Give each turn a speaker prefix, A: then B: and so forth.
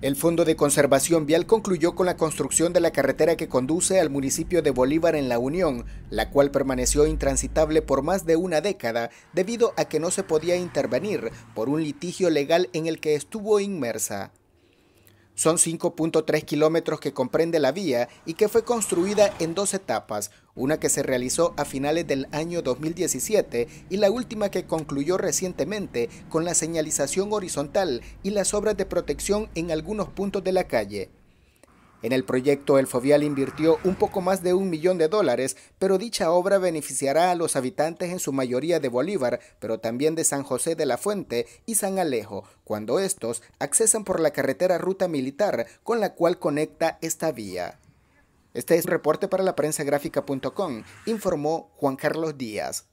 A: El Fondo de Conservación Vial concluyó con la construcción de la carretera que conduce al municipio de Bolívar en La Unión, la cual permaneció intransitable por más de una década debido a que no se podía intervenir por un litigio legal en el que estuvo inmersa. Son 5.3 kilómetros que comprende la vía y que fue construida en dos etapas, una que se realizó a finales del año 2017 y la última que concluyó recientemente con la señalización horizontal y las obras de protección en algunos puntos de la calle. En el proyecto El Fovial invirtió un poco más de un millón de dólares, pero dicha obra beneficiará a los habitantes en su mayoría de Bolívar, pero también de San José de la Fuente y San Alejo, cuando estos accesan por la carretera Ruta Militar con la cual conecta esta vía. Este es reporte para la prensa informó Juan Carlos Díaz.